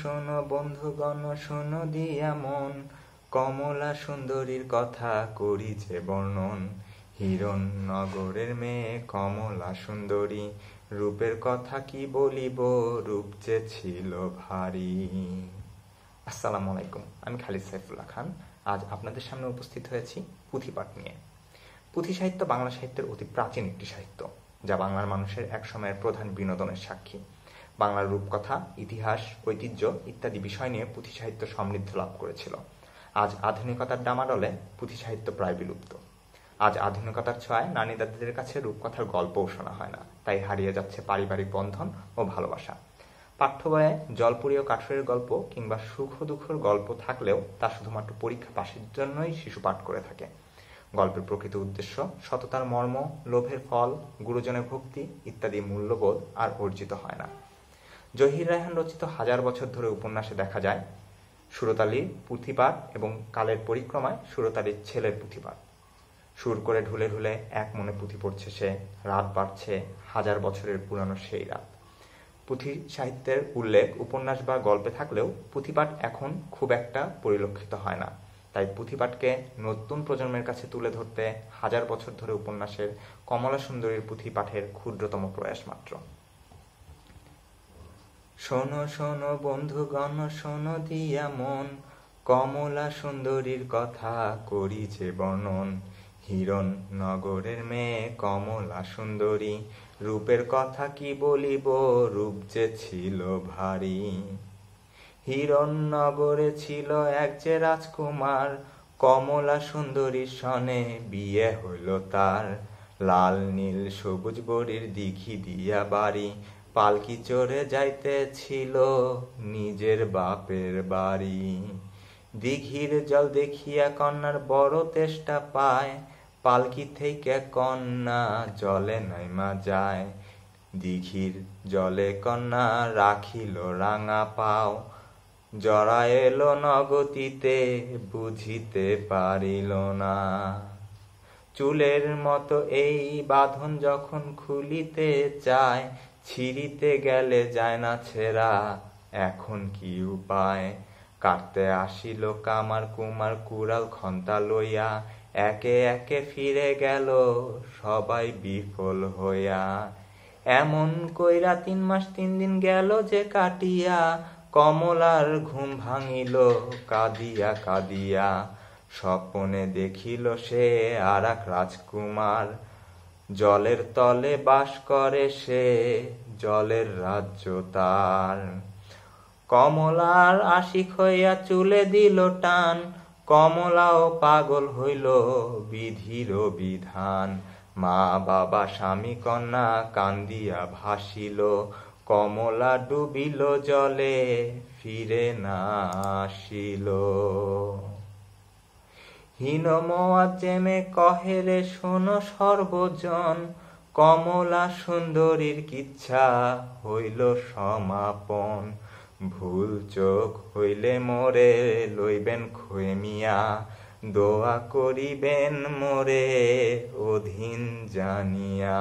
শোনো বন্ধুগণ শোনো দিয়া মন কমলা সুন্দরীর কথা করিছে বর্ণন হিরণ নগরের মেয়ে কমলা সুন্দরী রূপের কথা কি বলিব রূপ যে ছিল ভারী আসসালামু আলাইকুম আমি খালিদ সাইফুল্লাহ খান আজ আপনাদের সামনে উপস্থিত হয়েছি পুঁথিপাঠ নিয়ে পুঁথি সাহিত্য বাংলা সাহিত্যের অতি প্রাচীন একটি সাহিত্য যা বাংলার মানুষের এক সময়ের প্রধান বিনোদনের সাক্ষী বাংলার রূপকথা ইতিহাস ঐতিহ্য ইত্যাদি বিষয় নিয়ে পুঁথি সাহিত্য সমৃদ্ধ লাভ করেছিল আজ আধুনিকতার ডামাডলে পুঁথি সাহিত্য প্রায় বিলুপ্ত আজ আধুনিকতার ছোঁয়ায় নানি দাদিদের কাছে রূপকথার গল্পও শোনা হয় না তাই হারিয়ে যাচ্ছে পারিবারিক বন্ধন ও ভালোবাসা পাঠ্যবয়ে জলপুরি ও কাঠুরের গল্প কিংবা সুখ দুঃখর গল্প থাকলেও তা শুধুমাত্র পরীক্ষা পাশের জন্যই শিশু পাঠ করে থাকে গল্পের প্রকৃত উদ্দেশ্য সততার মর্ম লোভের ফল গুরুজনের ভক্তি ইত্যাদি মূল্যবোধ আর অর্জিত হয় না জহির রায়হান রচিত হাজার বছর ধরে উপন্যাসে দেখা যায় সুরতালির পুঁথিপাত এবং কালের পরিক্রমায় সুরতালির ছেলের পুঁথিপাত সুর করে ঢুলে ঢুলে এক মনে পুঁথি পড়ছে সে রাত বাড়ছে হাজার বছরের পুরানো সেই রাত পুঁথি সাহিত্যের উল্লেখ উপন্যাস বা গল্পে থাকলেও পুঁথিপাঠ এখন খুব একটা পরিলক্ষিত হয় না তাই পুঁথিপাঠকে নতুন প্রজন্মের কাছে তুলে ধরতে হাজার বছর ধরে উপন্যাসের কমলা সুন্দরীর পুঁথি পাঠের ক্ষুদ্রতম প্রয়াস মাত্র শোনো শোনো বন্ধুগণ শোনো দিয়া মন কমলা সুন্দরীর কথা করিছে বর্ণন হিরণ নগরের মেয়ে কমলা সুন্দরী রূপের কথা কি বলিব রূপ যে ছিল ভারী হিরণ নগরে ছিল এক যে রাজকুমার কমলা সুন্দরীর সনে বিয়ে হইল তার লাল নীল সবুজ বড়ির দিঘি দিয়া বাড়ি পালকি চড়ে যাইতেছিল নিজের বাপের বাড়ি দিঘির জল দেখিয়া কন্যার বড় তেষ্টা পায় পালকি থেকে কন্যা জলে নাইমা যায় দিঘির জলে কন্যা রাখিল রাঙা পাও জরা এলো নগতিতে বুঝিতে পারিল না চুলের মতো এই বাঁধন যখন খুলিতে চায় ছিঁড়িতে গেলে যায় না ছেঁড়া এখন কি উপায় কাটতে আসিল কামার কুমার কুড়াল খন্তা লইয়া একে একে ফিরে গেল সবাই বিফল হইয়া এমন কইরা তিন মাস তিন দিন গেল যে কাটিয়া কমলার ঘুম ভাঙিল কাঁদিয়া কাঁদিয়া স্বপনে দেখিল সে আর এক রাজকুমার জলের তলে বাস করে সে জলের রাজ্য তার কমলার আশিক হইয়া চুলে দিল টান কমলাও পাগল হইল বিধির বিধান মা বাবা স্বামী কন্যা কান্দিয়া ভাসিল কমলা ডুবিল জলে ফিরে না আসিল কহে কহেলে শোন সর্বজন কমলা সুন্দরীর কিচ্ছা হইল সমাপন ভুল চোখ হইলে মোরে লইবেন খুয়েমিয়া দোয়া করিবেন মোরে অধীন জানিয়া